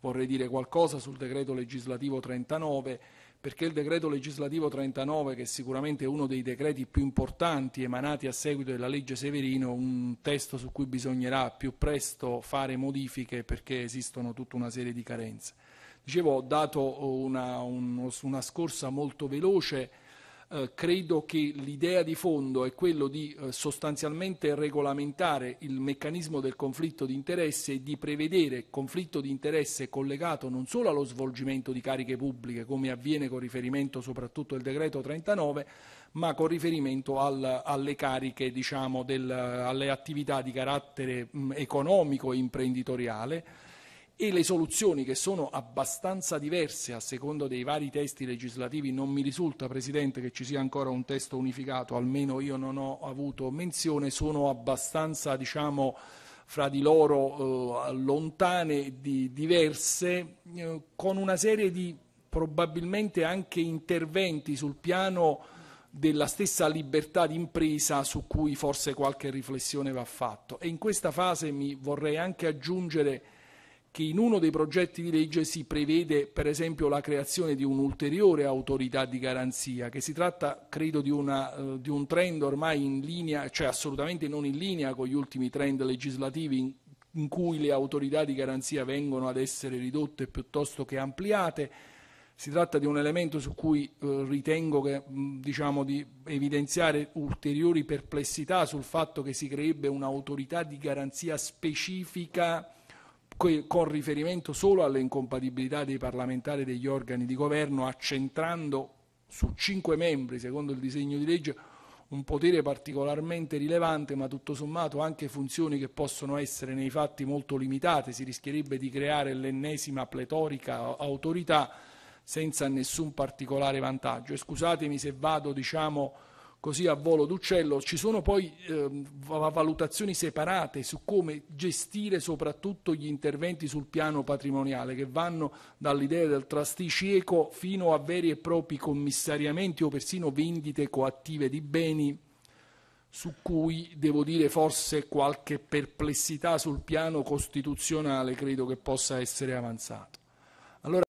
vorrei dire qualcosa sul decreto legislativo 39 perché il decreto legislativo 39, che è sicuramente uno dei decreti più importanti emanati a seguito della legge Severino, un testo su cui bisognerà più presto fare modifiche perché esistono tutta una serie di carenze. Dicevo, ho dato una, un, una scorsa molto veloce eh, credo che l'idea di fondo è quello di eh, sostanzialmente regolamentare il meccanismo del conflitto di interesse e di prevedere conflitto di interesse collegato non solo allo svolgimento di cariche pubbliche, come avviene con riferimento soprattutto al decreto 39, ma con riferimento al, alle cariche, diciamo, del, alle attività di carattere mh, economico e imprenditoriale e le soluzioni che sono abbastanza diverse a secondo dei vari testi legislativi, non mi risulta Presidente che ci sia ancora un testo unificato, almeno io non ho avuto menzione, sono abbastanza diciamo, fra di loro eh, lontane, di, diverse, eh, con una serie di probabilmente anche interventi sul piano della stessa libertà d'impresa su cui forse qualche riflessione va fatto. E in questa fase mi vorrei anche aggiungere che in uno dei progetti di legge si prevede per esempio la creazione di un'ulteriore autorità di garanzia, che si tratta credo di, una, eh, di un trend ormai in linea, cioè assolutamente non in linea con gli ultimi trend legislativi in, in cui le autorità di garanzia vengono ad essere ridotte piuttosto che ampliate. Si tratta di un elemento su cui eh, ritengo che, mh, diciamo, di evidenziare ulteriori perplessità sul fatto che si creerebbe un'autorità di garanzia specifica con riferimento solo alle incompatibilità dei parlamentari e degli organi di governo, accentrando su cinque membri, secondo il disegno di legge, un potere particolarmente rilevante, ma tutto sommato anche funzioni che possono essere nei fatti molto limitate, si rischierebbe di creare l'ennesima pletorica autorità senza nessun particolare vantaggio. E scusatemi se vado, diciamo, così a volo d'uccello, ci sono poi eh, valutazioni separate su come gestire soprattutto gli interventi sul piano patrimoniale che vanno dall'idea del trastici eco fino a veri e propri commissariamenti o persino vendite coattive di beni su cui devo dire forse qualche perplessità sul piano costituzionale credo che possa essere avanzato.